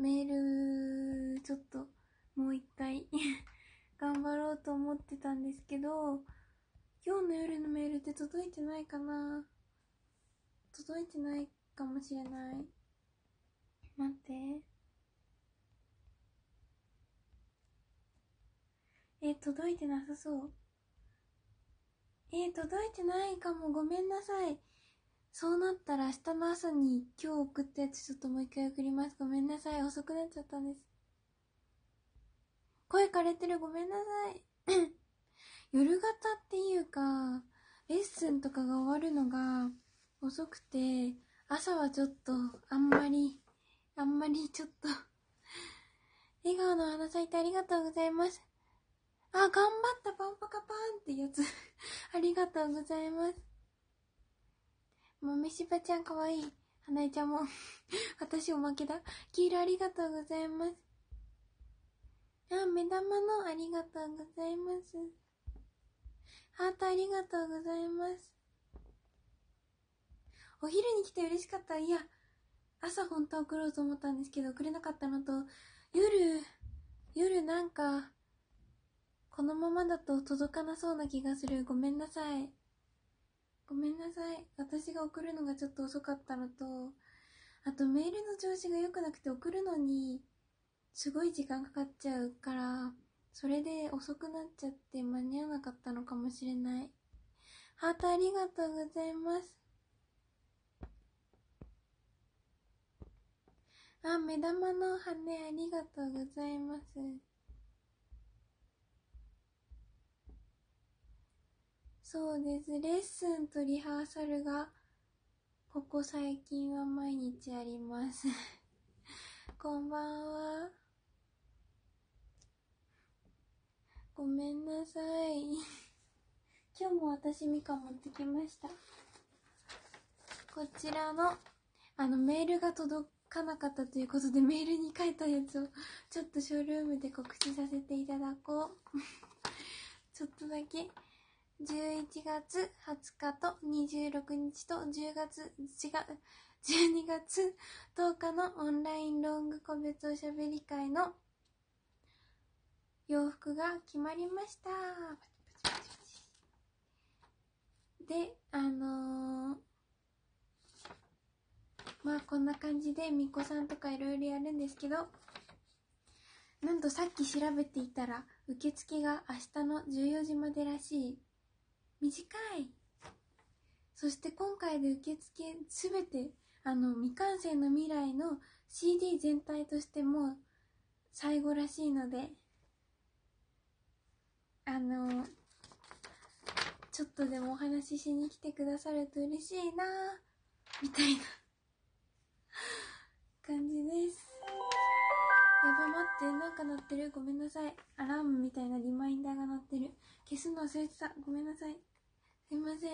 メール、ちょっと、もう一回 頑張ろうと思ってたんですけど、今日の夜のメールって届いてないかな届いてないかもしれない。待って。え、届いてなさそう。え、届いてないかも。ごめんなさい。そうなったら明日の朝に今日送ったやつちょっともう一回送ります。ごめんなさい。遅くなっちゃったんです。声枯れてる。ごめんなさい。夜型っていうか、レッスンとかが終わるのが遅くて、朝はちょっとあんまり、あんまりちょっと 笑顔の花咲いてありがとうございます。あ、頑張ったパンパカパンってやつ ありがとうございます。豆柴ちゃんかわいい。花江ちゃんも 私おまけだ。黄色ありがとうございます。あ、目玉のありがとうございます。ハートありがとうございます。お昼に来て嬉しかった。いや、朝本当は送ろうと思ったんですけど、送れなかったのと、夜、夜なんか、このままだと届かなそうな気がする。ごめんなさい。ごめんなさい。私が送るのがちょっと遅かったのと、あとメールの調子が良くなくて送るのに、すごい時間かかっちゃうから、それで遅くなっちゃって間に合わなかったのかもしれない。ハートありがとうございます。あ、目玉の羽ありがとうございます。そうです。レッスンとリハーサルが、ここ最近は毎日あります こんばんは。ごめんなさい 今日も私みかん持ってきました。こちらの、あの、メールが届かなかったということで、メールに書いたやつを、ちょっとショールームで告知させていただこう ちょっとだけ。11月20日と26日と10月、違う、12月10日のオンラインロング個別おしゃべり会の洋服が決まりました。で、あのー、まあこんな感じでみこさんとかいろいろやるんですけど、なんとさっき調べていたら受付が明日の14時までらしい短いそして今回で受付全てあの未完成の未来の CD 全体としても最後らしいのであのちょっとでもお話ししに来てくださると嬉しいなみたいな 感じですやば待ってなんか鳴ってるごめんなさいアラームみたいなリマインダーが鳴ってる消すの忘れてたごめんなさいすいません。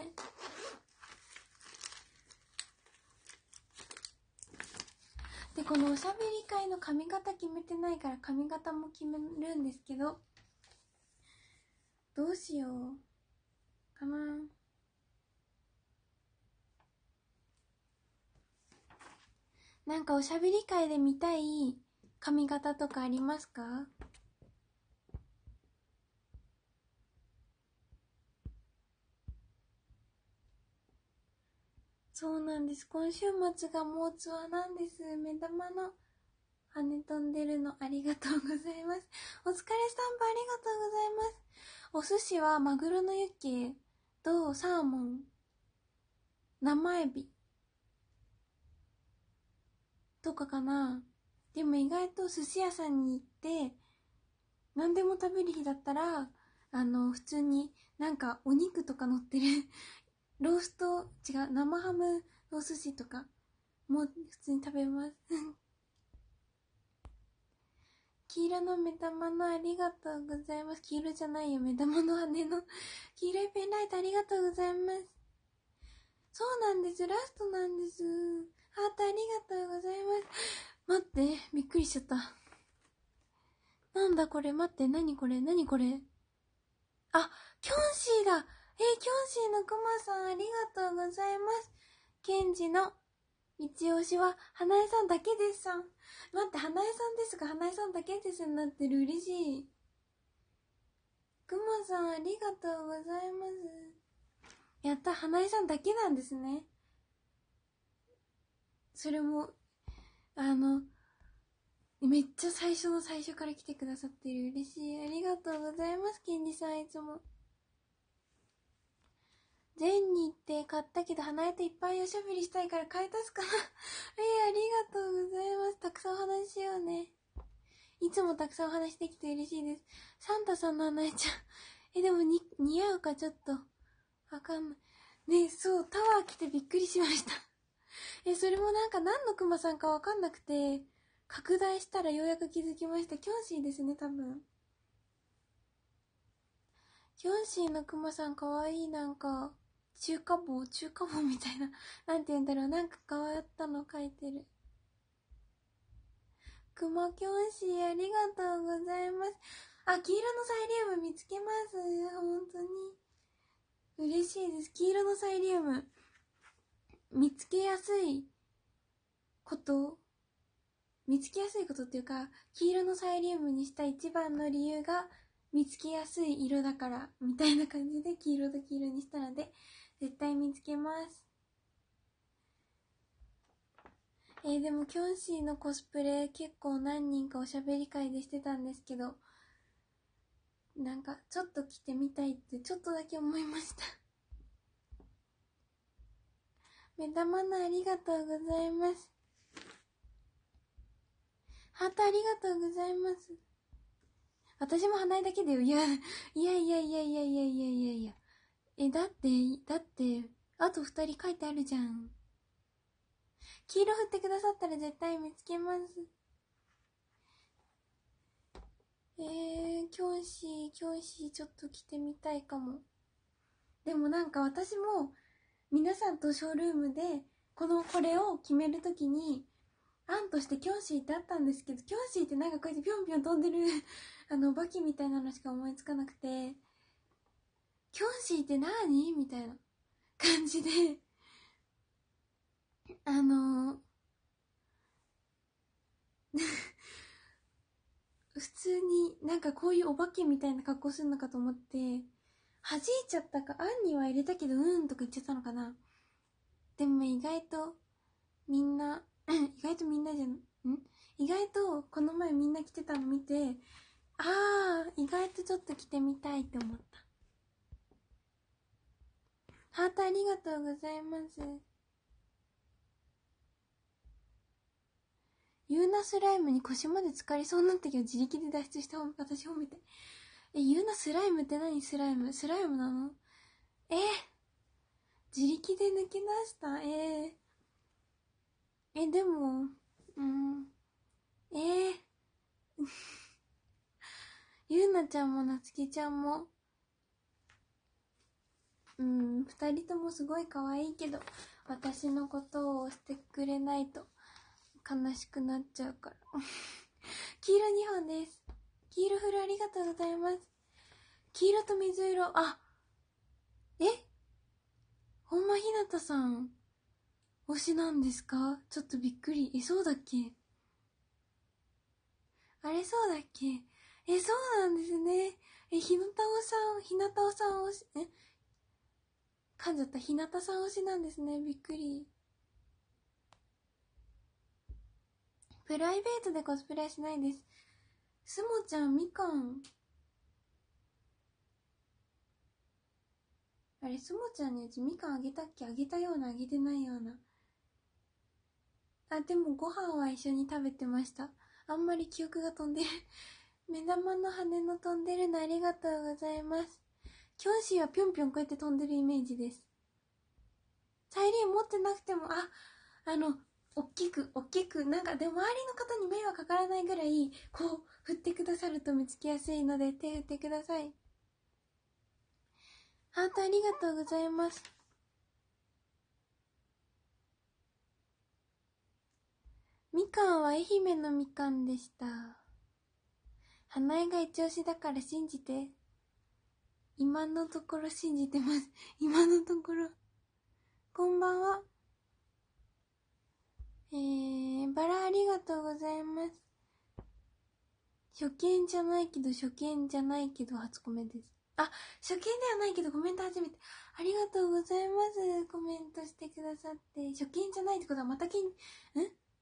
で、このおしゃべり会の髪型決めてないから髪型も決めるんですけど、どうしようかな。なんかおしゃべり会で見たい髪型とかありますかそうなんです。今週末がもうツアーなんです。目玉の羽飛んでるのありがとうございます。お疲れスタンプありがとうございます。お寿司はマグロのユッケとサーモン、生エビとかかな。でも意外と寿司屋さんに行って何でも食べる日だったらあの普通になんかお肉とか乗ってるロースト、違う、生ハムのお寿司とか、もう普通に食べます。黄色の目玉のありがとうございます。黄色じゃないよ、目玉の羽の 黄色いペンライトありがとうございます。そうなんです。ラストなんです。ハートありがとうございます。待って、びっくりしちゃった。なんだこれ、待って、なにこれ、なにこれ。あ、キョンシーだえー、教師のくまさんありがとうございます。ケンジの一押しは、花江さんだけですさん。待って、花江さんですが、花江さんだけですになってる。嬉しい。くまさんありがとうございます。やった、花江さんだけなんですね。それも、あの、めっちゃ最初の最初から来てくださってる。嬉しい。ありがとうございます、ケンジさん、いつも。全に行って買ったけど、花枝といっぱいおしゃべりしたいから買い足すかな。ええ、ありがとうございます。たくさんお話しようね。いつもたくさんお話できて嬉しいです。サンタさんの花枝ちゃん。え、でもに、似合うかちょっと。わかんない。ねそう、タワー来てびっくりしました。え、それもなんか何のクマさんかわかんなくて、拡大したらようやく気づきました。キョンシーですね、多分。キョンシーのクマさんかわいい、なんか。中華棒中華棒みたいな。なんて言うんだろう。なんか変わったの書いてる。熊教師、ありがとうございます。あ、黄色のサイリウム見つけます。本当に。嬉しいです。黄色のサイリウム。見つけやすいこと見つけやすいことっていうか、黄色のサイリウムにした一番の理由が、見つけやすい色だから、みたいな感じで黄色と黄色にしたので、絶対見つけます。えー、でも、キョンシーのコスプレ結構何人かおしゃべり会でしてたんですけど、なんか、ちょっと着てみたいってちょっとだけ思いました 目玉のありがとうございます。ハートありがとうございます。私も花井だけで、いや、いやいやいやいやいやいやいやいや。え、だって、だって、あと二人書いてあるじゃん。黄色振ってくださったら絶対見つけます。えー、教師、教師、ちょっと着てみたいかも。でもなんか私も、皆さんとショールームで、この、これを決めるときに、案としてキョンシーってあったんですけど、キョンシーってなんかこうやってぴょんぴょん飛んでる あの、バキみたいなのしか思いつかなくて、キョンシーって何みたいな感じであのー 普通になんかこういうお化けみたいな格好するのかと思って、弾いちゃったか、あんには入れたけど、うんとか言っちゃったのかな。でも意外と、みんな、意外とみんなじゃん、ん意外とこの前みんな着てたの見て、ああ、意外とちょっと着てみたいって思った。ハートありがとうございます。ユーナスライムに腰まで疲かりそうになったけど自力で脱出した私褒めて。え、ユーナスライムって何スライムスライムなのえ自力で抜け出したえー、え、でも、うん。え ー、ゆうなちゃんもなつきちゃんも、うん2人ともすごい可愛いけど私のことをしてくれないと悲しくなっちゃうから 黄色2本です黄色フルありがとうございます黄色と水色あえほんまひなたさん推しなんですかちょっとびっくりえそうだっけあれそうだっけえそうなんですねえひなたおさんひなたおさん推しえ噛んじゃった。日向さん推しなんですね。びっくり。プライベートでコスプレしないです。すもちゃん、みかん。あれ、すもちゃんにうちみかんあげたっけあげたような、あげてないような。あ、でもご飯は一緒に食べてました。あんまり記憶が飛んでる。目玉の羽の飛んでるのありがとうございます。キョンシーはぴょんぴょんこうやって飛んでるイメージです。サイリン持ってなくても、あ、あの、おっきく、おっきく、なんか、でも周りの方に迷惑かからないぐらい、こう、振ってくださると見つけやすいので、手振ってください。ハートありがとうございます。みかんは愛媛のみかんでした。花江が一押しだから信じて。今のところ信じてます。今のところ。こんばんは。えー、バラありがとうございます。初見じゃないけど、初見じゃないけど、初コメです。あ、初見ではないけど、コメント初めて。ありがとうございます。コメントしてくださって。初見じゃないってことは、またきん、ん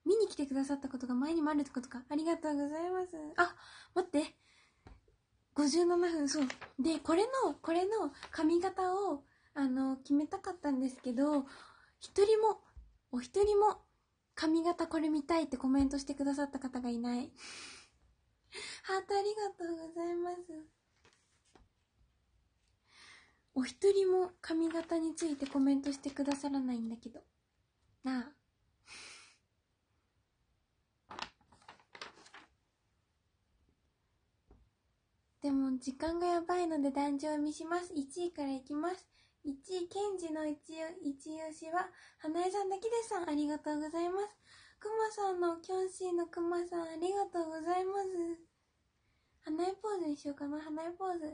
見に来てくださったことが前にもあるってことか。ありがとうございます。あ、待って。57分、そう。で、これの、これの髪型を、あの、決めたかったんですけど、一人も、お一人も、髪型これ見たいってコメントしてくださった方がいない。ハートありがとうございます。お一人も髪型についてコメントしてくださらないんだけど。なあ。でも時間がやばいので壇上見します。1位からいきます。1位、ケンジの一押しは、花江さんだけでさん、ありがとうございます。くまさんの、キョンシーのくまさん、ありがとうございます。花江ポーズにしようかな、花江ポーズ。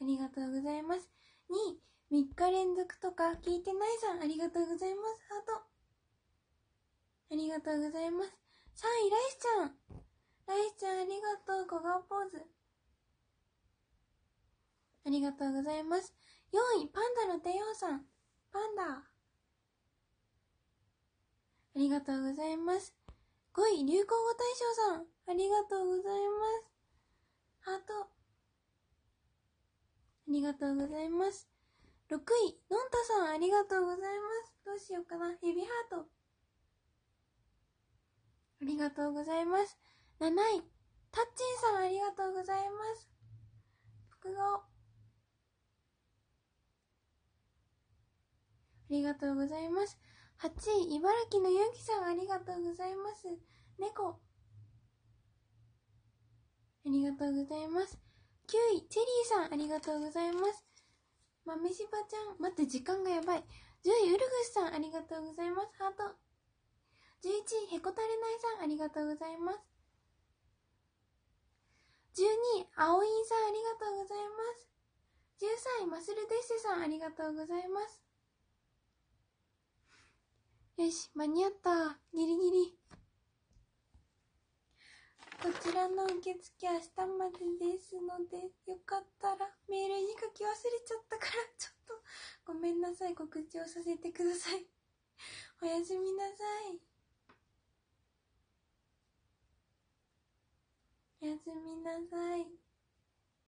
ありがとうございます。2位、3日連続とか聞いてないさん、ありがとうございます。ハート。ありがとうございます。3位、ライスちゃん。ライスちゃんありがとう、小顔ポーズ。ありがとうございます。4位、パンダの帝王さん。パンダ。ありがとうございます。5位、流行語大賞さん。ありがとうございます。ハート。ありがとうございます。6位、のんたさん。ありがとうございます。どうしようかな。ヘビハート。ありがとうございます。7位、タッチンさんありがとうございます。複合。ありがとうございます。8位、茨城のゆうきさんありがとうございます。猫。ありがとうございます。9位、チェリーさんありがとうございます。まめしばちゃん。待って、時間がやばい。10位、ウルグスさんありがとうございます。ハート。11位、へこたれないさんありがとうございます。12、あおいんさんありがとうございます。13位、マスルデッセさんありがとうございます。よし、間に合った。ギリギリ。こちらの受付明日までですので、よかったらメールに書き忘れちゃったから、ちょっとごめんなさい。告知をさせてください。おやすみなさい。やすみなさい。